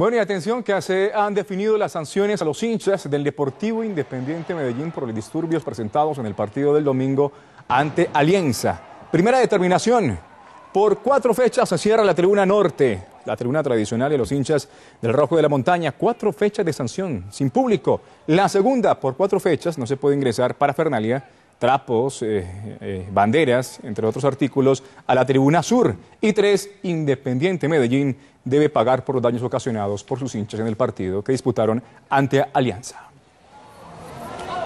Bueno, y atención que se han definido las sanciones a los hinchas del Deportivo Independiente Medellín por los disturbios presentados en el partido del domingo ante Alianza. Primera determinación. Por cuatro fechas se cierra la tribuna norte, la tribuna tradicional de los hinchas del Rojo de la Montaña. Cuatro fechas de sanción, sin público. La segunda, por cuatro fechas, no se puede ingresar para Fernalia trapos, eh, eh, banderas, entre otros artículos, a la tribuna sur. Y tres, Independiente Medellín debe pagar por los daños ocasionados por sus hinchas en el partido que disputaron ante Alianza.